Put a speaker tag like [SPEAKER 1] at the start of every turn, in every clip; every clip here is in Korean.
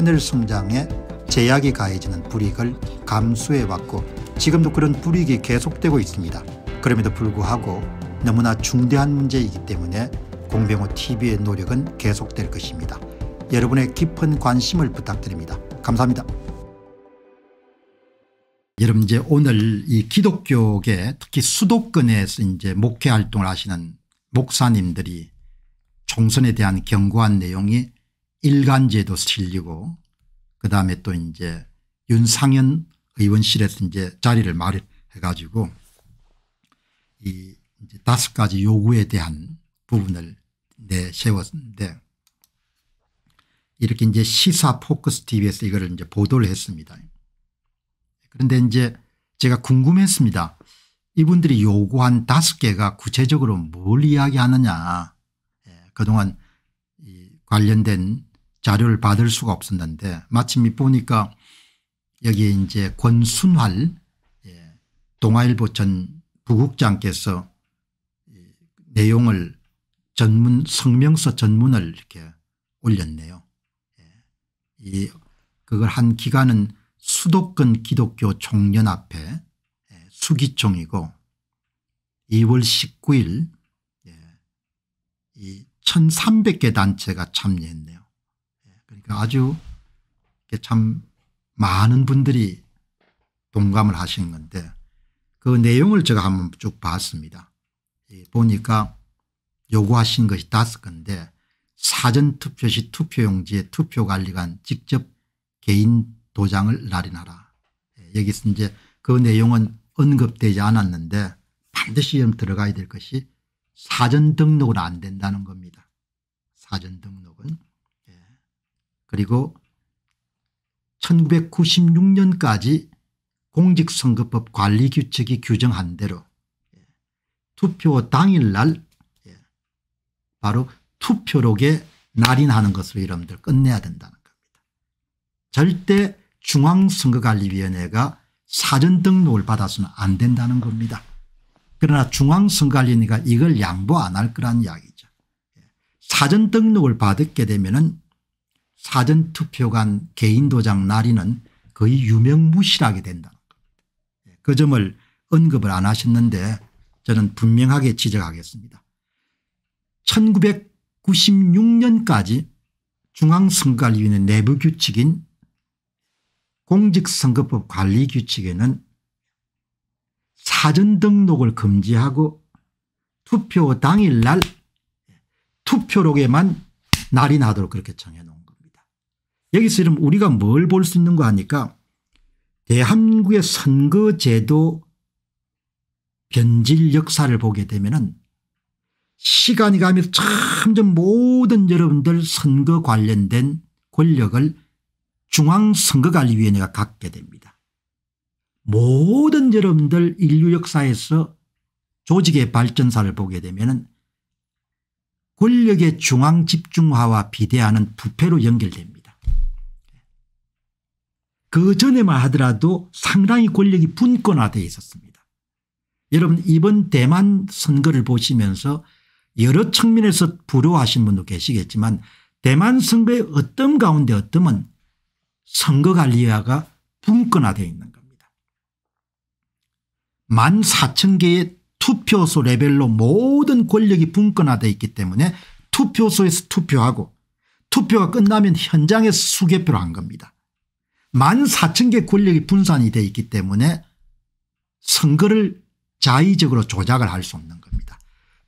[SPEAKER 1] 하늘 성장에 제약이 가해지는 불이익을 감수해왔고 지금도 그런 불이익이 계속되고 있습니다. 그럼에도 불구하고 너무나 중대한 문제이기 때문에 공병호 TV의 노력은 계속될 것입니다. 여러분의 깊은 관심을 부탁드립니다. 감사합니다. 여러분 이제 오늘 이 기독교계 특히 수도권에서 이제 목회 활동을 하시는 목사님들이 총선에 대한 경고한 내용이 일간지에도 실리고 그다음에 또 이제 윤상현 의원실에서 이제 자리를 마련해 가지고 이 이제 다섯 가지 요구에 대한 부분을 내세웠는데 이렇게 이제 시사 포커스 tv에서 이거를 이제 보도를 했습니다. 그런데 이제 제가 궁금했습니다. 이분들이 요구한 다섯 개가 구체적으로 뭘 이야기하느냐. 예, 그동안 관련된 자료를 받을 수가 없었는데 마침 보니까 여기에 이제 권순활 예, 동아일보 전 부국장께서 내용을 전문 성명서 전문을 이렇게 올렸네요. 예, 이 그걸 한 기간은 수도권 기독교 총연합회 예, 수기총이고 2월 19일 이 1300개 단체가 참여했네요. 아주 참 많은 분들이 동감을 하신 건데 그 내용을 제가 한번 쭉 봤습니다. 보니까 요구하신 것이 다섯 건데 사전투표 시 투표용지에 투표관리관 직접 개인 도장을 날인하라. 예, 여기서 이제 그 내용은 언급되지 않았는데 반드시 들어가야 될 것이 사전 등록은 안 된다는 겁니다. 그리고 1996년까지 공직선거법 관리규칙이 규정한 대로 예, 투표 당일날 예, 바로 투표록에 날인하는 것으로 여러분들 끝내야 된다는 겁니다. 절대 중앙선거관리위원회가 사전 등록을 받아서는 안 된다는 겁니다. 그러나 중앙선관위가 거리원회 이걸 양보 안 할 거란 이야기죠. 예, 사전 등록을 받게 되면 은 사전투표 간 개인도장 날인은 거의 유명무실하게 된다는 겁니다. 예, 그 점을 언급을 안 하셨는데 저는 분명하게 지적하겠습니다. 1996년까지 중앙선거관리위원회 내부 규칙인 공직선거법 관리 규칙에는 사전 등록을 금지하고 투표 당일날 투표록에만 날이 나도록 그렇게 정해놓은 여기서 지금 우리가 뭘 볼 수있는거아니까 대한민국의 선거제도 변질 역사를 보게 되면은 시간이 가면서 점점 모든 여러분들 선거 관련된 권력을 중앙선거관리위원회가 갖게 됩니다. 모든 여러분들 인류 역사에서 조직의 발전사를 보게 되면 권력의 중앙집중화와 비대하는 부패로 연결됩니다. 그 전에만 하더라도 상당히 권력이 분권화되어 있었습니다. 여러분 이번 대만 선거를 보시면서 여러 측면에서 부러워하신 분도 계시겠지만 대만 선거의 어떤 가운데 어떤은 선거관리화가 분권화되어 있는 겁니다. 만 4천 개의 투표소 레벨로 모든 권력이 분권화되어 있기 때문에 투표소에서 투표하고 투표가 끝나면 현장에서 수개표를 한 겁니다. 1 4 0 0 0개 권력이 분산이 되어 있기 때문에 선거를 자의적으로 조작을 할 수 없는 겁니다.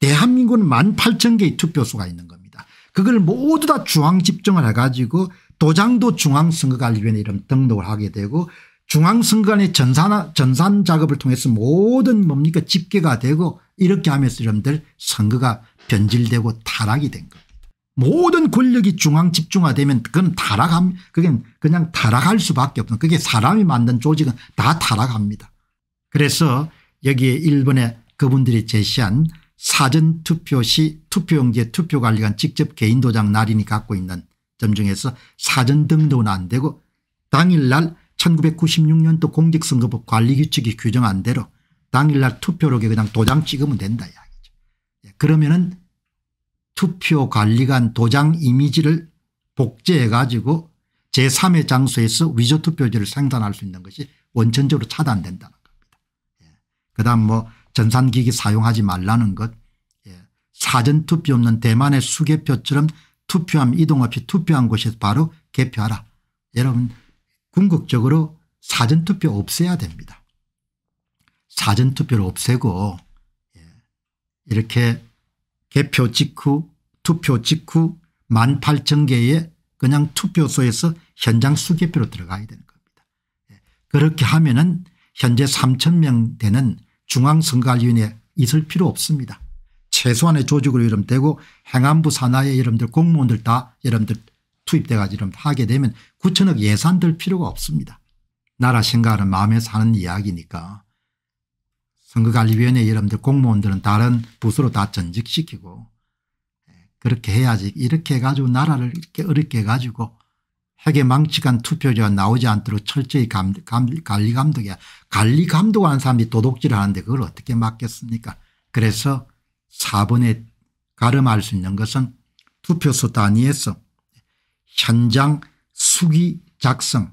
[SPEAKER 1] 대한민국은 1 8 0 0 0 개의 투표소가 있는 겁니다. 그걸 모두 다 중앙 집중을 해가지고 도장도 중앙선거관리위원회 이름 등록을 하게 되고 중앙선관위 전산, 전산 작업을 통해서 모든 뭡니까 집계가 되고 이렇게 하면서 여러분들 선거가 변질되고 타락이 된 겁니다. 모든 권력이 중앙 집중화되면 그건 타락함 그건 그냥 타락할 수밖에 없는 그게 사람이 만든 조직은 다 타락합니다. 그래서 여기에 일본의 그분들이 제시한 사전투표 시 투표용지에 투표 관리관 직접 개인 도장 날인이 갖고 있는 점 중에서 사전 등록은 안 되고 당일날 1996년도 공직선거법 관리규칙이 규정한 대로 당일날 투표록에 그냥 도장 찍으면 된다 이야기죠. 예, 그러면은 투표관리관 도장 이미지를 복제해 가지고 제3의 장소에서 위조 투표지를 생산할 수 있는 것이 원천적으로 차단된다는 겁니다. 예. 그다음 뭐 전산기기 사용하지 말라는 것 예. 사전투표 없는 대만의 수개표처럼 투표함 이동 없이 투표한 곳에서 바로 개표하라. 여러분 궁극적으로 사전투표 없애야 됩니다. 사전투표를 없애고 예. 이렇게 개표 직후 투표 직후 1 8천 개의 그냥 투표소에서 현장 수개표로 들어가야 되는 겁니다. 예. 그렇게 하면 은 현재 3천명 되는 중앙선거관리위원회 있을 필요 없습니다. 최소한의 조직으로 여러분되고 행안부 산하의 여러분들 공무원들 다 여러분들 투입돼 가지고 하게 되면 9천억 예산 들 필요가 없습니다. 나라 생각하는 마음에사는 이야기니까 선거관리위원회 여러분들 공무원들은 다른 부서로 다 전직시키고 예, 그렇게 해야지 이렇게 해가지고 나라를 이렇게 어렵게 해가지고 핵에 망치간 투표자가 나오지 않도록 철저히 감, 감, 관리 감독이야. 관리 감독하는 사람이 도둑질 하는데 그걸 어떻게 막겠습니까 그래서 4번에 가름할 수 있는 것은 투표소 단위에서 현장 수기 작성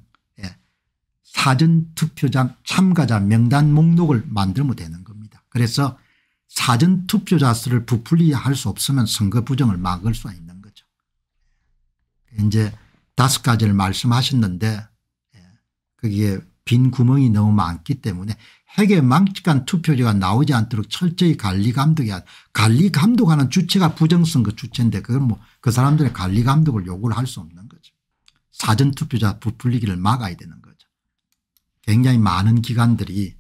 [SPEAKER 1] 사전투표장 참가자 명단 목록을 만들면 되는 겁니다. 그래서 사전투표자 수를 부풀리 할수 없으면 선거 부정을 막을 수 있는 거죠. 이제 다섯 가지를 말씀하셨는데 예, 거기에 빈 구멍이 너무 많기 때문에 핵에 망측한 투표지가 나오지 않도록 철저히 관리 감독이 야 관리 감독하는 주체가 부정선거 주체인데 그건뭐그 사람들의 관리 감독을 요구를 할 수 없는 거죠. 사전투표자 부풀리기를 막아야 되는 거죠. 굉장히 많은 기관들이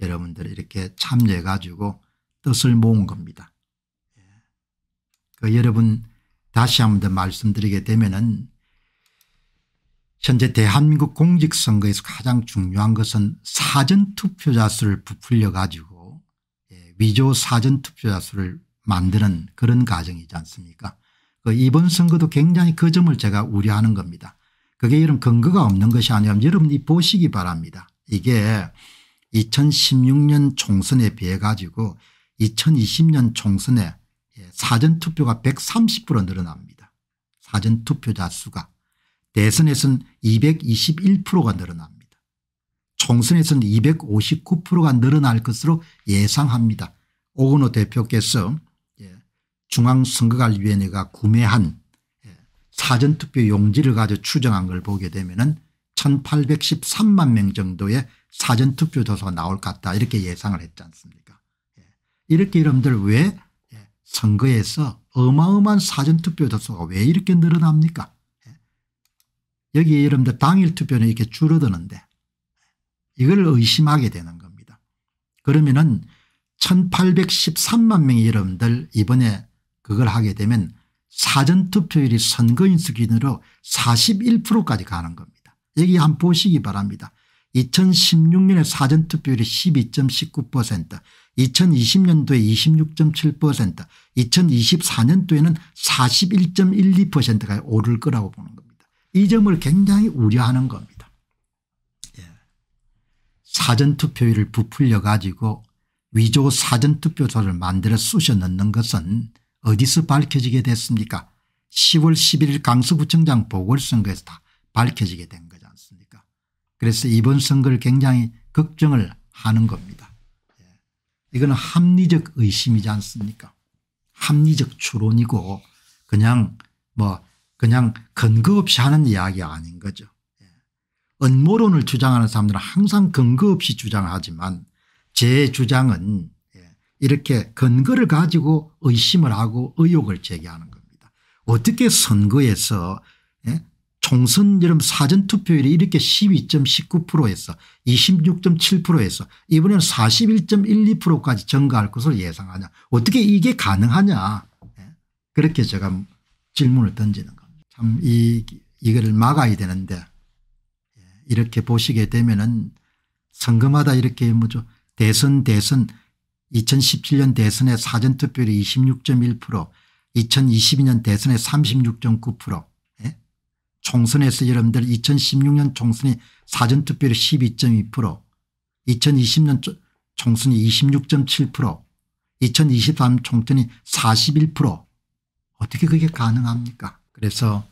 [SPEAKER 1] 여러분들이 이렇게 참여해 가지고 뜻을 모은 겁니다. 예. 그 여러분 다시 한 번 더 말씀드리게 되면은 현재 대한민국 공직선거에서 가장 중요한 것은 사전투표자 수를 부풀려 가지고 예, 위조 사전투표자 수를 만드는 그런 과정이지 않습니까 그 이번 선거도 굉장히 그 점을 제가 우려하는 겁니다. 그게 이런 근거가 없는 것이 아니면 여러분이 보시기 바랍니다. 이게 2016년 총선에 비해 가지고 2020년 총선에 예, 사전투표가 130% 늘어납니다. 사전투표자 수가. 대선에서는 221%가 늘어납니다. 총선에서는 259%가 늘어날 것으로 예상합니다. 오건호 대표께서 예, 중앙선거관리위원회가 구매한 사전투표 용지를 가지고 추정한 걸 보게 되면 은 1813만 명 정도의 사전투표 조사가 나올 것 같다 이렇게 예상을 했지 않습니까 예. 이렇게 여러분들 왜 예, 선거에서 어마어마한 사전투표 조사가 왜 이렇게 늘어납니까 예. 여기 여러분들 당일 투표는 이렇게 줄어드는데 이걸 의심하게 되는 겁니다. 그러면은 1813만 명이 여러분들 이번에 그걸 하게 되면 사전투표율이 선거인수 기준으로 41%까지 가는 겁니다. 여기 한번 보시기 바랍니다. 2016년에 사전투표율이 12.19% 2020년도에 26.7% 2024년도에는 41.12%가 오를 거라고 보는 겁니다. 이 점을 굉장히 우려하는 겁니다. 예. 사전투표율을 부풀려 가지고 위조 사전투표소를 만들어 쑤셔 넣는 것은 어디서 밝혀지게 됐습니까 10월 11일 강서구청장 보궐선거에서 다 밝혀지게 된 거지 않습니까 그래서 이번 선거를 굉장히 걱정을 하는 겁니다. 예. 이거는 합리적 의심이지 않습니까 합리적 추론이고 그냥 뭐 그냥 근거 없이 하는 이야기가 아닌 거죠. 음모론을 예. 주장하는 사람들은 항상 근거 없이 주장하지만 제 주장은 이렇게 근거를 가지고 의심을 하고 의혹을 제기하는 겁니다. 어떻게 선거에서 예? 총선처럼 사전투표율이 이렇게 12.19%에서 26.7%에서 이번에는 41.12%까지 증가할 것을 예상하냐 어떻게 이게 가능하냐 예, 그렇게 제가 질문을 던지는 겁니다. 참 이, 이거 막아야 되는데 예, 이렇게 보시게 되면 은 선거마다 이렇게 뭐죠 대선 대선 2017년 대선의 사전투표율이 26.1% 2022년 대선의 36.9% 총선에서 여러분들 2016년 총선이 사전투표율이 12.2% 2020년 총선이 26.7% 2023 총선이 41% 어떻게 그게 가능합니까 그래서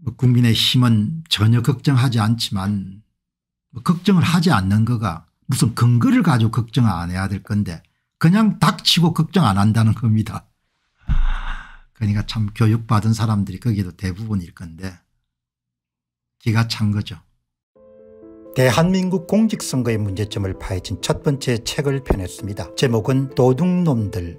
[SPEAKER 1] 뭐 국민의힘은 전혀 걱정하지 않지만 뭐 걱정을 하지 않는 거가 무슨 근거를 가지고 걱정 안 해야 될 건데 그냥 닥치고 걱정 안 한다는 겁니다. 그러니까 참 교육받은 사람들이 거기도 대부분일 건데 기가 찬 거죠. 대한민국 공직선거의 문제점을 파헤친 첫 번째 책을 펴냈습니다. 제목은 도둑놈들